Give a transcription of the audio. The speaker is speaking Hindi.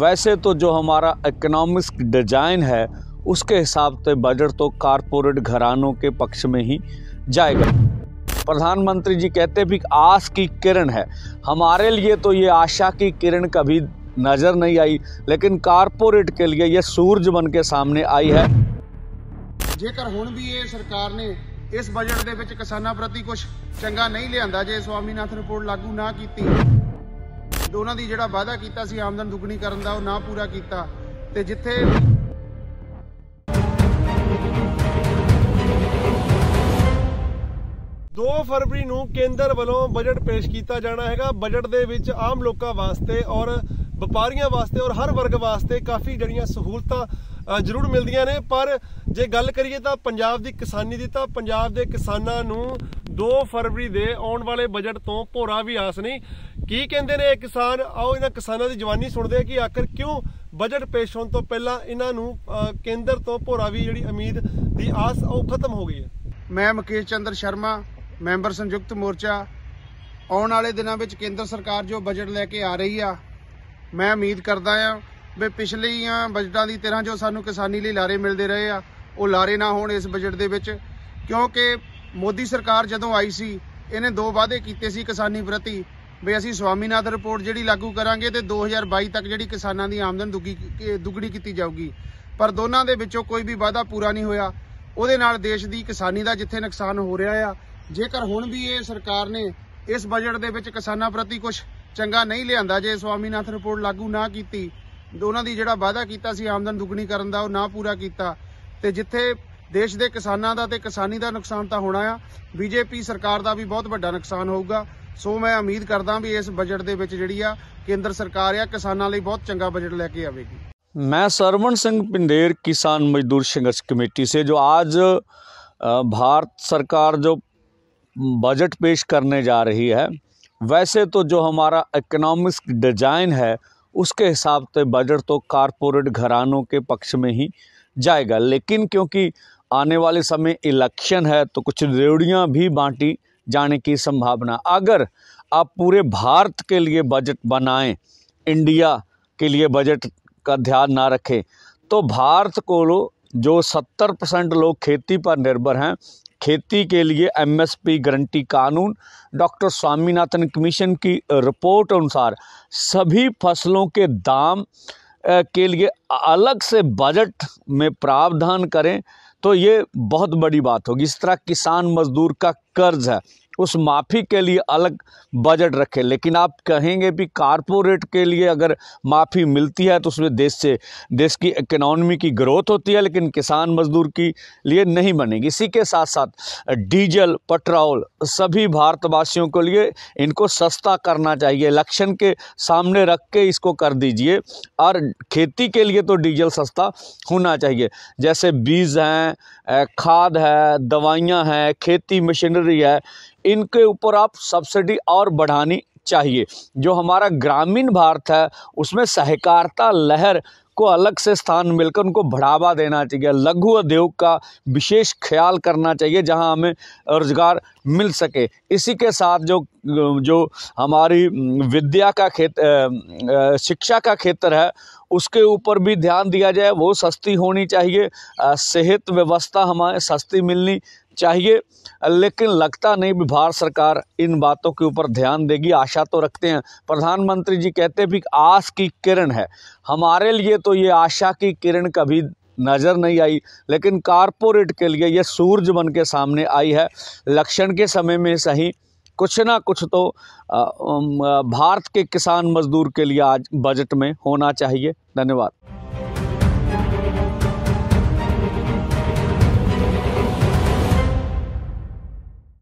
वैसे तो जो हमारा इकोनॉमिक्स डिजाइन है उसके हिसाब से बजट तो कारपोरेट घरानों के पक्ष में ही जाएगा प्रधानमंत्री जी कहते भी आस की किरण है हमारे लिए तो ये आशा की किरण कभी नज़र नहीं आई लेकिन कारपोरेट के लिए ये सूरज बन के सामने आई है जेकर हूँ भी ये सरकार ने इस बजट के प्रति कुछ चंगा नहीं लिया जे ਲਿਆਂਦਾ रिपोर्ट लागू ना की ਉਹਨਾਂ ਦੀ ਜਿਹੜਾ ਵਾਅਦਾ ਕੀਤਾ ਸੀ ਆਮਦਨ ਦੁੱਗਣੀ ਕਰਨ ਦਾ ਉਹ ਨਾ ਪੂਰਾ ਕੀਤਾ ਤੇ ਜਿੱਥੇ ਦੋ ਫਰਵਰੀ ਨੂੰ ਕੇਂਦਰ ਵੱਲੋਂ ਬਜਟ ਪੇਸ਼ ਕੀਤਾ ਜਾਣਾ ਹੈਗਾ ਬਜਟ ਦੇ ਵਿੱਚ ਆਮ ਲੋਕਾਂ ਵਾਸਤੇ ਔਰ ਵਪਾਰੀਆਂ ਵਾਸਤੇ ਔਰ ਹਰ ਵਰਗ ਵਾਸਤੇ ਕਾਫੀ ਜੜੀਆਂ ਸਹੂਲਤਾਂ ਜ਼ਰੂਰ ਮਿਲਦੀਆਂ ਨੇ ਪਰ ਜੇ ਗੱਲ ਕਰੀਏ ਤਾਂ ਪੰਜਾਬ ਦੀ ਕਿਸਾਨੀ ਦੀ ਤਾਂ ਪੰਜਾਬ ਦੇ ਕਿਸਾਨਾਂ ਨੂੰ 2 ਫਰਵਰੀ ਦੇ ਆਉਣ ਵਾਲੇ ਬਜਟ ਤੋਂ ਭੋਰਾ ਵੀ ਆਸ ਨਹੀਂ ਕੀ ਕਹਿੰਦੇ ਨੇ ਇਹ ਕਿਸਾਨ ਆਓ ਇਹਨਾਂ ਕਿਸਾਨਾਂ ਦੀ ਜਵਾਨੀ ਸੁਣਦੇ ਆ ਕਿ ਆਖਰ ਕਿਉਂ ਬਜਟ ਪੇਸ਼ ਹੋਣ ਤੋਂ ਪਹਿਲਾਂ ਇਹਨਾਂ ਨੂੰ ਕੇਂਦਰ ਤੋਂ ਭੋਰਾ ਵੀ ਜਿਹੜੀ ਉਮੀਦ ਦੀ ਆਸ ਉਹ ਖਤਮ ਹੋ ਗਈ ਹੈ ਮੈਂ ਮੁਕੇਸ਼ ਚੰਦਰ ਸ਼ਰਮਾ ਮੈਂਬਰ ਸੰਯੁਕਤ ਮੋਰਚਾ ਆਉਣ ਵਾਲੇ ਦਿਨਾਂ ਵਿੱਚ ਕੇਂਦਰ ਸਰਕਾਰ ਜੋ ਬਜਟ ਲੈ ਕੇ ਆ ਰਹੀ ਆ ਮੈਂ ਉਮੀਦ ਕਰਦਾ ਆ ਵੀ ਪਿਛਲੀਆਂ ਬਜਟਾਂ ਦੀ ਤਰ੍ਹਾਂ ਜੋ ਸਾਨੂੰ ਕਿਸਾਨੀ ਲਈ ਲਾਰੇ ਮਿਲਦੇ ਰਹੇ ਆ ਉਹ ਲਾਰੇ ਨਾ ਹੋਣ ਇਸ ਬਜਟ ਦੇ ਵਿੱਚ ਕਿਉਂਕਿ ਮੋਦੀ ਸਰਕਾਰ ਜਦੋਂ ਆਈ ਸੀ ਇਹਨੇ ਦੋ ਵਾਅਦੇ ਕੀਤੇ ਸੀ ਕਿਸਾਨੀ ਪ੍ਰਤੀ ਵੀ ਅਸੀਂ ਸਵਾਮੀਨਾਥ ਰਿਪੋਰਟ ਜਿਹੜੀ ਲਾਗੂ ਕਰਾਂਗੇ ਤੇ 2022 ਤੱਕ ਜਿਹੜੀ ਕਿਸਾਨਾਂ ਦੀ ਆਮਦਨ ਦੁੱਗੀ ਦੁੱਗਣੀ ਕੀਤੀ ਜਾਊਗੀ ਪਰ ਦੋਨਾਂ ਦੇ ਵਿੱਚੋਂ ਕੋਈ ਵੀ ਵਾਅਦਾ ਪੂਰਾ ਨਹੀਂ ਹੋਇਆ ਉਹਦੇ ਨਾਲ ਦੇਸ਼ ਦੀ ਕਿਸਾਨੀ ਦਾ ਜਿੱਥੇ ਨੁਕਸਾਨ ਹੋ ਰਿਹਾ ਆ ਜੇਕਰ ਹੁਣ ਵੀ ਇਹ ਸਰਕਾਰ ਨੇ ਇਸ ਬਜਟ ਦੇ ਵਿੱਚ ਕਿਸਾਨਾਂ ਪ੍ਰਤੀ ਕੁਝ ਚੰਗਾ ਨਹੀਂ ਲਿਆਂਦਾ ਜੇ ਸਵਾਮੀਨਾਥ ਰਿਪੋਰਟ ਲਾਗੂ ਨਾ ਕੀਤੀ ਦੋਨਾਂ ਦੀ ਜਿਹੜਾ ਵਾਅਦਾ ਕੀਤਾ ਸੀ ਆਮਦਨ ਦੁੱਗਣੀ ਕਰਨ ਦਾ ਉਹ ਨਾ ਪੂਰਾ ਕੀਤਾ ਤੇ ਜਿੱਥੇ ਦੇਸ਼ ਦੇ ਕਿਸਾਨਾਂ ਦਾ ਤੇ ਕਿਸਾਨੀ ਦਾ ਨੁਕਸਾਨ ਤਾਂ बीजेपी सरकार का भी बहुत ਵੀ नुकसान होगा सो मैं उम्मीद ਮੈਂ भी इस बजट के ਬਜਟ ਦੇ ਵਿੱਚ ਜਿਹੜੀ ਆ ਕੇਂਦਰ ਸਰਕਾਰ ਆ ਕਿਸਾਨਾਂ ਲਈ मैं सरवण सिंह पिंडेर किसान मजदूर संघर्ष कमेटी से जो आज भारत सरकार जो बजट पेश करने जा रही है वैसे तो जो हमारा इकोनॉमिक्स डिजाइन है उसके हिसाब से बजट तो कारपोरेट घरानों के पक्ष में ही जाएगा लेकिन क्योंकि आने वाले समय इलेक्शन है तो कुछ रेवड़ियाँ भी बांटी जाने की संभावना अगर आप पूरे भारत के लिए बजट बनाएं इंडिया के लिए बजट का ध्यान ना रखें तो भारत को लो जो 70 परसेंट लोग खेती पर निर्भर हैं खेती के लिए एमएसपी गारंटी कानून डॉक्टर स्वामीनाथन कमीशन की रिपोर्ट अनुसार सभी फसलों के दाम के लिए अलग से बजट में प्रावधान करें तो ये बहुत बड़ी बात होगी इस तरह किसान मज़दूर का कर्ज है उस माफ़ी के लिए अलग बजट रखे लेकिन आप कहेंगे भी कारपोरेट के लिए अगर माफ़ी मिलती है तो उसमें देश से देश की इकनॉमी की ग्रोथ होती है लेकिन किसान मजदूर की लिए नहीं बनेगी इसी के साथ साथ डीजल पेट्रोल सभी भारतवासियों के लिए इनको सस्ता करना चाहिए इलेक्शन के सामने रख के इसको कर दीजिए और खेती के लिए तो डीजल सस्ता होना चाहिए जैसे बीज हैं खाद है दवाइयाँ हैं खेती मशीनरी है इनके ऊपर आप सब्सिडी और बढ़ानी चाहिए जो हमारा ग्रामीण भारत है उसमें सहकारिता लहर को अलग से स्थान मिलकर उनको बढ़ावा देना चाहिए लघु उद्योग का विशेष ख्याल करना चाहिए जहां हमें रोजगार मिल सके इसी के साथ जो जो हमारी विद्या का खेत शिक्षा का क्षेत्र है उसके ऊपर भी ध्यान दिया जाए वो सस्ती होनी चाहिए सेहत व्यवस्था हमारे सस्ती मिलनी चाहिए लेकिन लगता नहीं भी भारत सरकार इन बातों के ऊपर ध्यान देगी आशा तो रखते हैं प्रधानमंत्री जी कहते भी आस की किरण है हमारे लिए तो ये आशा की किरण कभी नज़र नहीं आई लेकिन कारपोरेट के लिए ये सूरज बन के सामने आई है लक्षण के समय में सही कुछ ना कुछ तो भारत के किसान मज़दूर के लिए आज बजट में होना चाहिए धन्यवाद